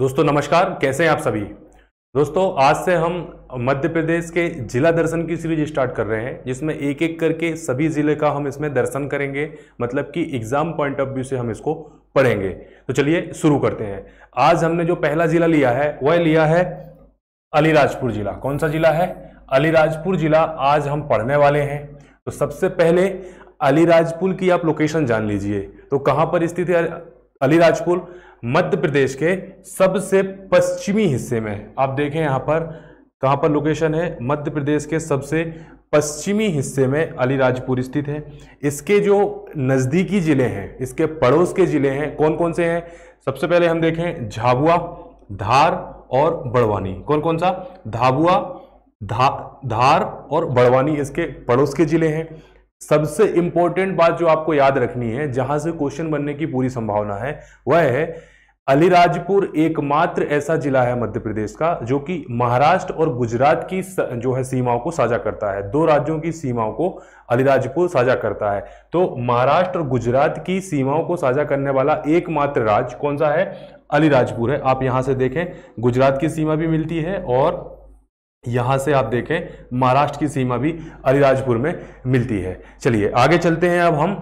दोस्तों नमस्कार कैसे हैं आप सभी दोस्तों आज से हम मध्य प्रदेश के जिला दर्शन की सीरीज स्टार्ट कर रहे हैं जिसमें एक एक करके सभी ज़िले का हम इसमें दर्शन करेंगे मतलब कि एग्ज़ाम पॉइंट ऑफ व्यू से हम इसको पढ़ेंगे तो चलिए शुरू करते हैं आज हमने जो पहला ज़िला लिया है वह लिया है अलीराजपुर ज़िला कौन सा ज़िला है अलीराजपुर ज़िला आज हम पढ़ने वाले हैं तो सबसे पहले अलीराजपुर की आप लोकेशन जान लीजिए तो कहाँ पर स्थित है अलीराजपुर मध्य प्रदेश के सबसे पश्चिमी हिस्से में आप देखें यहाँ पर कहाँ पर लोकेशन है मध्य प्रदेश के सबसे पश्चिमी हिस्से में अलीराजपुर स्थित है इसके जो नज़दीकी ज़िले हैं इसके पड़ोस के ज़िले हैं कौन कौन से हैं सबसे पहले हम देखें झाबुआ धार और बड़वानी कौन कौन सा धाबुआ धा धार और बड़वानी इसके पड़ोस के ज़िले हैं सबसे इम्पोर्टेंट बात जो आपको याद रखनी है जहाँ से क्वेश्चन बनने की पूरी संभावना है वह है अलीराजपुर एकमात्र ऐसा जिला है मध्य प्रदेश का जो कि महाराष्ट्र और गुजरात की जो है सीमाओं को साझा करता है दो राज्यों की सीमाओं को अलीराजपुर साझा करता है तो महाराष्ट्र और गुजरात की सीमाओं को साझा करने वाला एकमात्र राज्य कौन सा है अलीराजपुर है आप यहां से देखें गुजरात की सीमा भी मिलती है और यहां से आप देखें महाराष्ट्र की सीमा भी अलीराजपुर में मिलती है चलिए आगे चलते हैं अब हम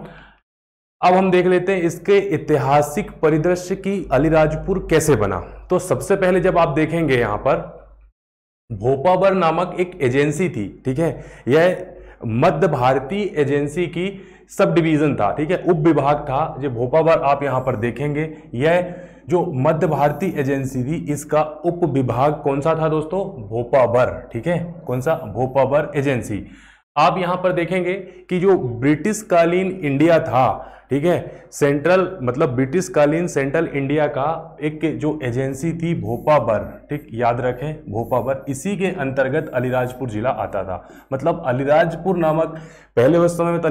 अब हम देख लेते हैं इसके ऐतिहासिक परिदृश्य की अलीराजपुर कैसे बना तो सबसे पहले जब आप देखेंगे यहां पर भोपावर नामक एक एजेंसी थी ठीक है यह मध्य भारतीय एजेंसी की सब डिवीज़न था ठीक है उप विभाग था जो भोपावर आप यहां पर देखेंगे यह जो मध्य भारतीय एजेंसी थी इसका उप विभाग कौन सा था दोस्तों भोपावर ठीक है कौन सा भोपावर एजेंसी आप यहां पर देखेंगे कि जो ब्रिटिशकालीन इंडिया था ठीक है सेंट्रल मतलब ब्रिटिश कालीन सेंट्रल इंडिया का एक जो एजेंसी थी भोपाबर ठीक याद रखें भोपाबर इसी के अंतर्गत अलीराजपुर जिला आता था मतलब अलीराजपुर नामक पहले उस समय में तो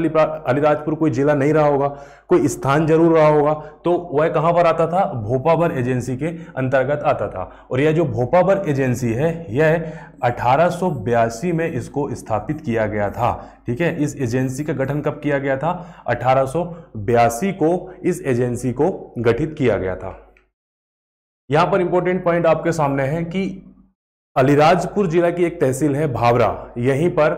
अलीराजपुर कोई जिला नहीं रहा होगा कोई स्थान जरूर रहा होगा तो वह कहाँ पर आता था भोपाबर एजेंसी के अंतर्गत आता था और यह जो भोपाबर एजेंसी है यह अठारह में इसको स्थापित किया गया था ठीक है इस एजेंसी का गठन कब किया गया था अठारह को इस एजेंसी को गठित किया गया था यहां पर इंपॉर्टेंट पॉइंट आपके सामने है कि अलीराजपुर जिला की एक तहसील है भावरा यहीं पर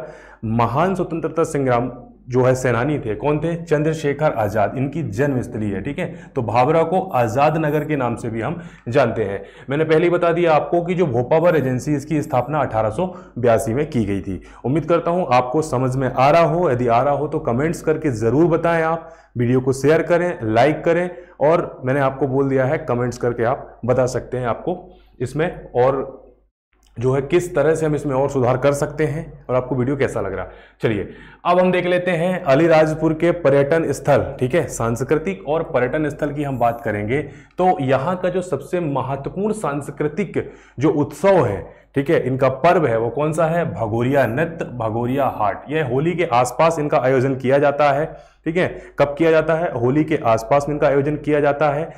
महान स्वतंत्रता संग्राम जो है सेनानी थे कौन थे चंद्रशेखर आज़ाद इनकी जन्मस्थली है ठीक है तो भाबरा को आज़ाद नगर के नाम से भी हम जानते हैं मैंने पहले ही बता दिया आपको कि जो भोपावर एजेंसी इसकी स्थापना अठारह में की गई थी उम्मीद करता हूँ आपको समझ में आ रहा हो यदि आ रहा हो तो कमेंट्स करके ज़रूर बताएं आप वीडियो को शेयर करें लाइक करें और मैंने आपको बोल दिया है कमेंट्स करके आप बता सकते हैं आपको इसमें और जो है किस तरह से हम इसमें और सुधार कर सकते हैं और आपको वीडियो कैसा लग रहा चलिए अब हम देख लेते हैं अलीराजपुर के पर्यटन स्थल ठीक है सांस्कृतिक और पर्यटन स्थल की हम बात करेंगे तो यहाँ का जो सबसे महत्वपूर्ण सांस्कृतिक जो उत्सव है ठीक है इनका पर्व है वो कौन सा है भगोरिया नृत्य भगोरिया हाट यह होली के आसपास इनका आयोजन किया जाता है ठीक है कब किया जाता है होली के आसपास में इनका आयोजन किया जाता है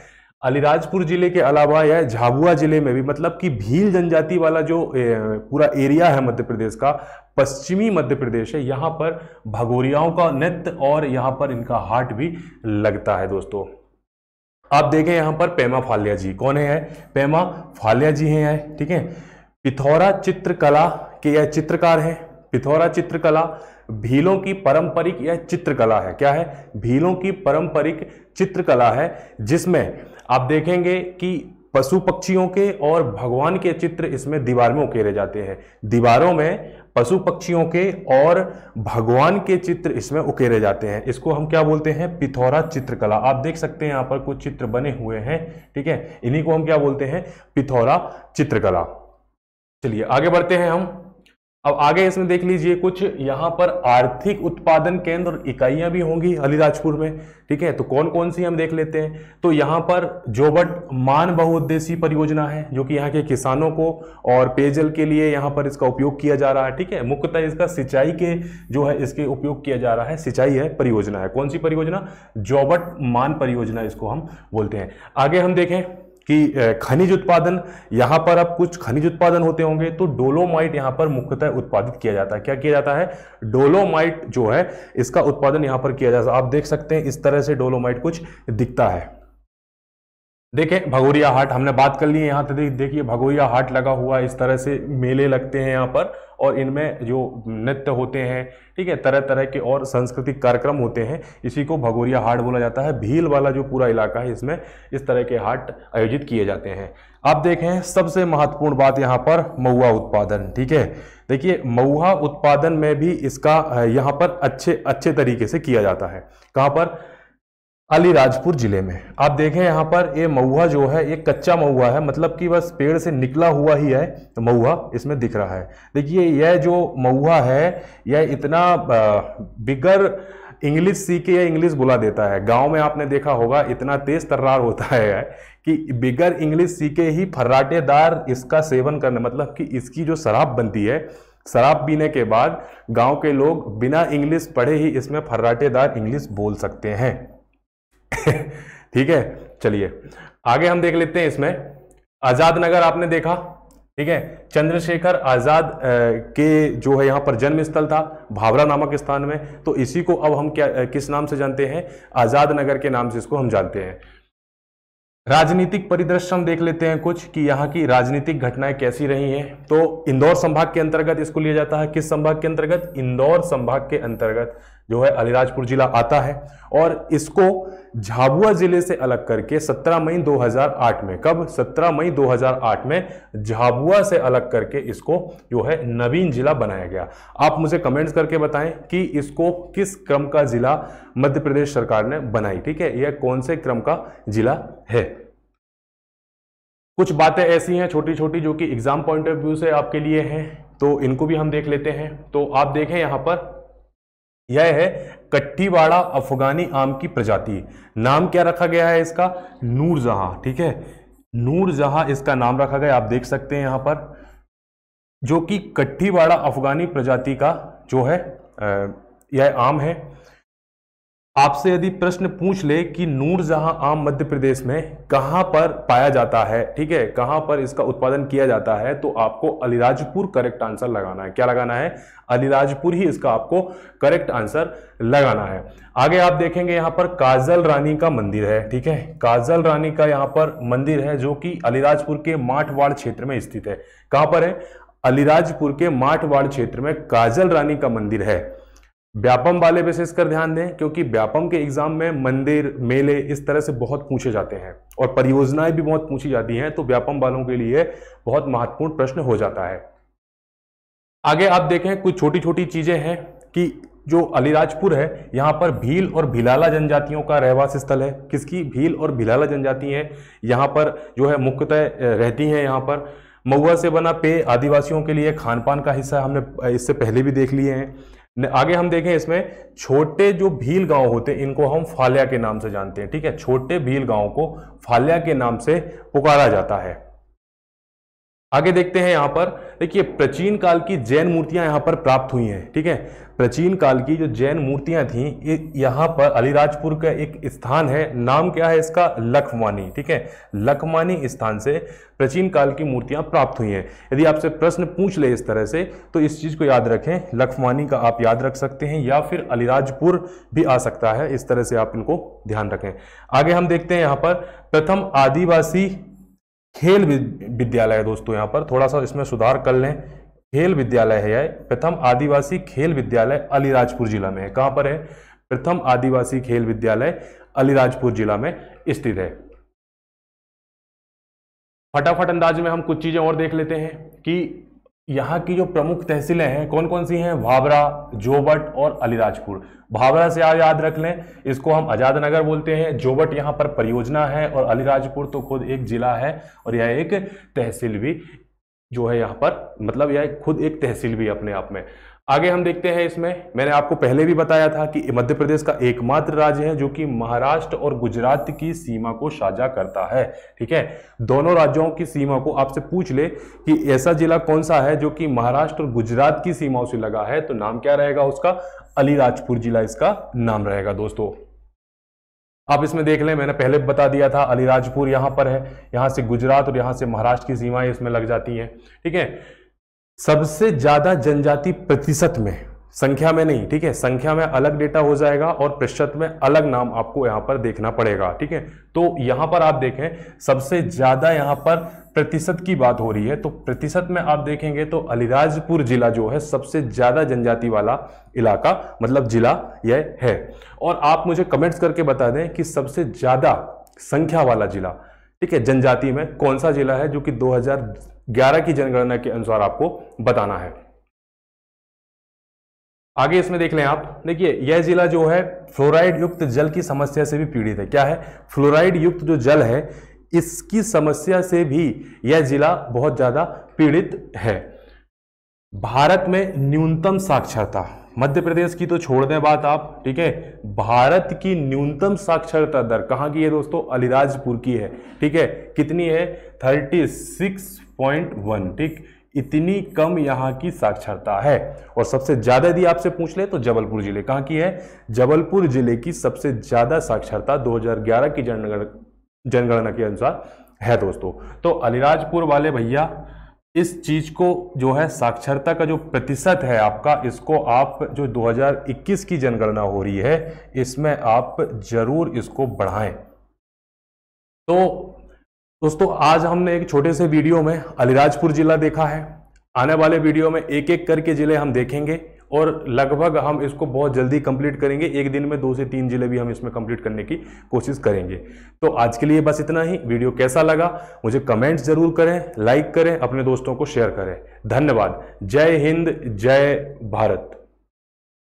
अलीराजपुर जिले के अलावा या झाबुआ जिले में भी मतलब कि भील जनजाति वाला जो पूरा एरिया है मध्य प्रदेश का पश्चिमी मध्य प्रदेश है यहाँ पर भगोरियाओं का नृत्य और यहाँ पर इनका हाट भी लगता है दोस्तों आप देखें यहाँ पर पेमा फालिया जी कौन है पेमा फालिया जी हैं ठीक है पिथौरा चित्रकला के यह चित्रकार हैं पिथौरा चित्रकला भीलों की पारंपरिक यह चित्रकला है क्या है भीलों की पारंपरिक चित्रकला है जिसमें आप देखेंगे कि पशु पक्षियों के और भगवान के चित्र इसमें दीवार में उकेरे जाते हैं दीवारों में पशु पक्षियों के और भगवान के चित्र इसमें उकेरे जाते हैं इसको हम क्या बोलते हैं पिथौरा चित्रकला आप देख सकते हैं यहाँ पर कुछ चित्र बने हुए हैं ठीक है इन्हीं को हम क्या बोलते हैं पिथौरा चित्रकला चलिए आगे बढ़ते हैं हम अब आगे इसमें देख लीजिए कुछ यहाँ पर आर्थिक उत्पादन केंद्र और इकाइयाँ भी होंगी अलीराजपुर में ठीक है तो कौन कौन सी हम देख लेते हैं तो यहाँ पर जोबट मान बहुउद्देशीय परियोजना है जो कि यहाँ के किसानों को और पेयजल के लिए यहाँ पर इसका उपयोग किया जा रहा है ठीक है मुख्यतः इसका सिंचाई के जो है इसके उपयोग किया जा रहा है सिंचाई है परियोजना है कौन सी परियोजना जोबट मान परियोजना इसको हम बोलते हैं आगे हम देखें कि खनिज उत्पादन यहाँ पर अब कुछ खनिज उत्पादन होते होंगे तो डोलोमाइट यहाँ पर मुख्यतः उत्पादित किया जाता है क्या किया जाता है डोलोमाइट जो है इसका उत्पादन यहाँ पर किया जाता है आप देख सकते हैं इस तरह से डोलोमाइट कुछ दिखता है देखें भगोरिया हाट हमने बात कर ली है यहाँ तक देखिए भगोरिया हाट लगा हुआ है इस तरह से मेले लगते हैं यहाँ पर और इनमें जो नृत्य होते हैं ठीक है तरह तरह के और सांस्कृतिक कार्यक्रम होते हैं इसी को भगोरिया हाट बोला जाता है भील वाला जो पूरा इलाका है इसमें इस तरह के हाट आयोजित किए जाते हैं आप देखें सबसे महत्वपूर्ण बात यहाँ पर मऊआ उत्पादन ठीक है देखिए मऊआ उत्पादन में भी इसका यहाँ पर अच्छे अच्छे तरीके से किया जाता है कहाँ पर अलीराजपुर जिले में आप देखें यहाँ पर ये महुआ जो है ये कच्चा महुआ है मतलब कि बस पेड़ से निकला हुआ ही है तो महुआ इसमें दिख रहा है देखिए यह जो महुआ है यह इतना बिगर इंग्लिश सीख के या इंग्लिश बुला देता है गांव में आपने देखा होगा इतना तेज तर्रार होता है कि बिगर इंग्लिश सीखे ही फर्राटेदार इसका सेवन करने मतलब कि इसकी जो शराब बनती है शराब पीने के बाद गांव के लोग बिना इंग्लिश पढ़े ही इसमें फर्राटेदार इंग्लिश बोल सकते हैं ठीक है चलिए आगे हम देख लेते हैं इसमें आज़ाद नगर आपने देखा ठीक है चंद्रशेखर आज़ाद के जो है यहां पर जन्म स्थल था भावरा नामक स्थान में तो इसी को अब हम क्या किस नाम से जानते हैं आज़ाद नगर के नाम से इसको हम जानते हैं राजनीतिक परिदृश्य हम देख लेते हैं कुछ कि यहाँ की राजनीतिक घटनाएं कैसी रही हैं तो इंदौर संभाग के अंतर्गत इसको लिया जाता है किस संभाग के अंतर्गत इंदौर संभाग के अंतर्गत जो है अलीराजपुर जिला आता है और इसको झाबुआ जिले से अलग करके 17 मई 2008 में कब 17 मई 2008 में झाबुआ से अलग करके इसको जो है नवीन जिला बनाया गया आप मुझे कमेंट्स करके बताएं कि इसको किस क्रम का जिला मध्य प्रदेश सरकार ने बनाई ठीक है यह कौन से क्रम का जिला है कुछ बातें ऐसी हैं छोटी छोटी जो कि एग्जाम पॉइंट ऑफ व्यू से आपके लिए हैं तो इनको भी हम देख लेते हैं तो आप देखें यहाँ पर यह है कट्टीवाड़ा अफगानी आम की प्रजाति नाम क्या रखा गया है इसका नूरजहां ठीक है नूरजहां इसका नाम रखा गया आप देख सकते हैं यहां पर जो कि कट्टीवाड़ा अफगानी प्रजाति का जो है यह आम है आपसे यदि प्रश्न पूछ ले कि नूर जहां आम मध्य प्रदेश में कहां पर पाया जाता है ठीक है कहां पर इसका उत्पादन किया जाता है तो आपको अलीराजपुर करेक्ट आंसर लगाना है क्या लगाना है अलीराजपुर ही इसका आपको करेक्ट आंसर लगाना है आगे आप देखेंगे यहां पर काजल रानी का मंदिर है ठीक है काजल रानी का यहां पर मंदिर है जो कि अलीराजपुर के माठवाड़ क्षेत्र में स्थित है कहां पर है अलीराजपुर के माठवाड़ क्षेत्र में काजल रानी का मंदिर है व्यापम वाले विशेषकर ध्यान दें क्योंकि व्यापम के एग्जाम में मंदिर मेले इस तरह से बहुत पूछे जाते हैं और परियोजनाएं भी बहुत पूछी जाती हैं तो व्यापम वालों के लिए बहुत महत्वपूर्ण प्रश्न हो जाता है आगे आप देखें कुछ छोटी छोटी चीजें हैं कि जो अलीराजपुर है यहाँ पर भील और भिलाला जनजातियों का रहवास स्थल है किसकी भील और भिलाला जनजाति हैं यहाँ पर जो है मुख्यतः रहती हैं यहाँ पर महुआ से बना पेय आदिवासियों के लिए खान पान का हिस्सा हमने इससे पहले भी देख लिए हैं आगे हम देखें इसमें छोटे जो भील गांव होते हैं इनको हम फालिया के नाम से जानते हैं ठीक है छोटे भील गांव को फालिया के नाम से पुकारा जाता है आगे देखते हैं यहाँ पर देखिए प्राचीन काल की जैन मूर्तियाँ यहाँ पर प्राप्त हुई हैं ठीक है प्राचीन काल की जो जैन मूर्तियाँ थीं यहाँ पर अलीराजपुर का एक स्थान है नाम क्या है इसका लखमानी ठीक है लखमानी स्थान से प्राचीन काल की मूर्तियाँ प्राप्त हुई हैं यदि आपसे प्रश्न पूछ ले इस तरह से तो इस चीज़ को याद रखें लखमानी का आप याद रख सकते हैं या फिर अलीराजपुर भी आ सकता है इस तरह से आप इनको ध्यान रखें आगे हम देखते हैं यहाँ पर प्रथम आदिवासी खेल विद्यालय है दोस्तों यहाँ पर थोड़ा सा इसमें सुधार कर लें खेल विद्यालय है यह प्रथम आदिवासी खेल विद्यालय अलीराजपुर जिला में है कहाँ पर है प्रथम आदिवासी खेल विद्यालय अलीराजपुर जिला में स्थित है फटाफट अंदाज में हम कुछ चीजें और देख लेते हैं कि यहाँ की जो प्रमुख तहसीलें हैं कौन कौन सी हैं भावरा जोबट और अलीराजपुर भावरा से आप याद रख लें इसको हम आज़ाद नगर बोलते हैं जोबट यहाँ पर परियोजना है और अलीराजपुर तो खुद एक ज़िला है और यह एक तहसील भी जो है यहाँ पर मतलब यह खुद एक तहसील भी अपने आप में आगे हम देखते हैं इसमें मैंने आपको पहले भी बताया था कि मध्य प्रदेश का एकमात्र राज्य है जो कि महाराष्ट्र और गुजरात की सीमा को साझा करता है ठीक है दोनों राज्यों की सीमा को आपसे पूछ ले कि ऐसा जिला कौन सा है जो कि महाराष्ट्र और गुजरात की सीमाओं से लगा है तो नाम क्या रहेगा उसका अलीराजपुर जिला इसका नाम रहेगा दोस्तों आप इसमें देख लें मैंने पहले बता दिया था अलीराजपुर यहां पर है यहां से गुजरात और यहां से महाराष्ट्र की सीमाएं इसमें लग जाती हैं ठीक है थीके? सबसे ज्यादा जनजाति प्रतिशत में संख्या में नहीं ठीक है संख्या में अलग डेटा हो जाएगा और प्रतिशत में अलग नाम आपको यहां पर देखना पड़ेगा ठीक है तो यहां पर आप देखें सबसे ज़्यादा यहां पर प्रतिशत की बात हो रही है तो प्रतिशत में आप देखेंगे तो अलीराजपुर जिला जो है सबसे ज़्यादा जनजाति वाला इलाका मतलब जिला यह है और आप मुझे कमेंट्स करके बता दें कि सबसे ज़्यादा संख्या वाला जिला ठीक है जनजाति में कौन सा जिला है जो कि 2000 ग्यारह की जनगणना के अनुसार आपको बताना है आगे इसमें देख लें आप देखिए यह जिला जो है फ्लोराइड युक्त जल की समस्या से भी पीड़ित है क्या है फ्लोराइड युक्त जो जल है इसकी समस्या से भी यह जिला बहुत ज़्यादा पीड़ित है भारत में न्यूनतम साक्षरता मध्य प्रदेश की तो छोड़ दें बात आप ठीक है भारत की न्यूनतम साक्षरता दर कहाँ की है दोस्तों अलीराजपुर की है ठीक है कितनी है थर्टी सिक्स पॉइंट वन ठीक इतनी कम यहाँ की साक्षरता है और सबसे ज़्यादा यदि आपसे पूछ ले तो जबलपुर जिले कहाँ की है जबलपुर जिले की सबसे ज़्यादा साक्षरता 2011 की जनगण जनगणना के अनुसार है दोस्तों तो अलीराजपुर वाले भैया इस चीज़ को जो है साक्षरता का जो प्रतिशत है आपका इसको आप जो 2021 की जनगणना हो रही है इसमें आप जरूर इसको बढ़ाएं तो दोस्तों आज हमने एक छोटे से वीडियो में अलीराजपुर जिला देखा है आने वाले वीडियो में एक एक करके जिले हम देखेंगे और लगभग हम इसको बहुत जल्दी कंप्लीट करेंगे एक दिन में दो से तीन जिले भी हम इसमें कंप्लीट करने की कोशिश करेंगे तो आज के लिए बस इतना ही वीडियो कैसा लगा मुझे कमेंट्स जरूर करें लाइक करें अपने दोस्तों को शेयर करें धन्यवाद जय हिंद जय भारत